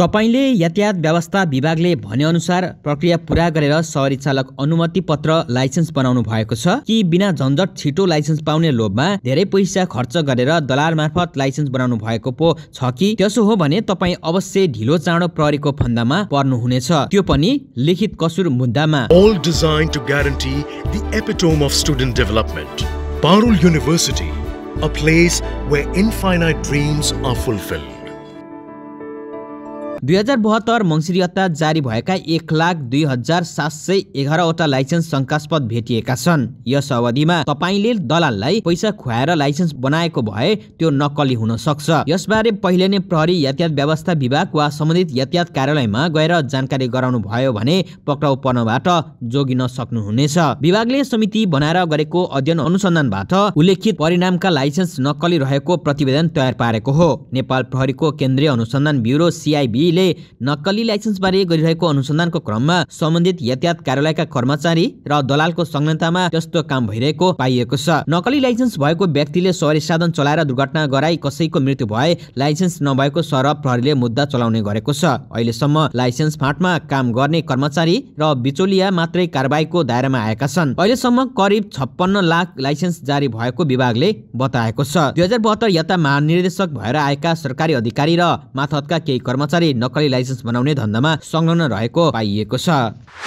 तपाईँले यातायात व्यवस्था विभागले भनेअनुसार प्रक्रिया पुरा गरेर सवारी चालक अनुमति पत्र लाइसेन्स बनाउनु भएको छ कि बिना झन्झट छिटो लाइसेन्स पाउने लोभमा धेरै पैसा खर्च गरेर दलाल मार्फत लाइसेन्स बनाउनु भएको पो छ कि त्यसो हो भने तपाईँ अवश्य ढिलो चाँडो प्रहरीको फन्दामा पर्नुहुनेछ त्यो पनि लिखित कसुर मुद्दामा दुई हजार बहत्तर मङ्सिरियता जारी भएका एक लाख दुई हजार सात सय एघारवटा लाइसेन्स शङ्कास्पद भेटिएका छन् यस अवधिमा तपाईँले दलाललाई पैसा खुवाएर लाइसेन्स बनाएको भए त्यो नक्कली हुन सक्छ यसबारे पहिले नै प्रहरी यातायात व्यवस्था विभाग वा सम्बन्धित यातायात कार्यालयमा गएर जानकारी गराउनु भयो भने पक्राउ पर्नबाट जोगिन सक्नुहुनेछ विभागले समिति बनाएर गरेको अध्ययन अनुसन्धानबाट उल्लेखित परिणामका लाइसेन्स नक्कली रहेको प्रतिवेदन तयार पारेको हो नेपाल प्रहरीको केन्द्रीय अनुसन्धान ब्युरो सिआइबी प्रहरीले नक्कली बारे गरिरहेको अनुसन्धानको क्रममा सम्बन्धित यातायात कार्यालयका कर्मचारी र दलालको संलग्नतामा त्यस्तो काम भइरहेको पाइएको छ नक्कली लाइसेन्स भएको व्यक्तिले सवारी साधन चलाएर दुर्घटना गराई कसैको मृत्यु भए लाइसेन्स नभएको सरह प्रहरीले मुद्दा चलाउने गरेको छ अहिलेसम्म लाइसेन्स फाँटमा काम गर्ने कर्मचारी र बिचोलिया मात्रै कारवाहीको दायरामा आएका छन् अहिलेसम्म करिब छप्पन्न लाख लाइसेन्स जारी भएको विभागले बताएको छ दुई हजार बहत्तर यता महानिर्देशक भएर आएका सरकारी अधिकारी र माथतका केही कर्मचारी नक्कली लाइसेन्स बनाउने धन्दामा संलग्न रहेको पाइएको छ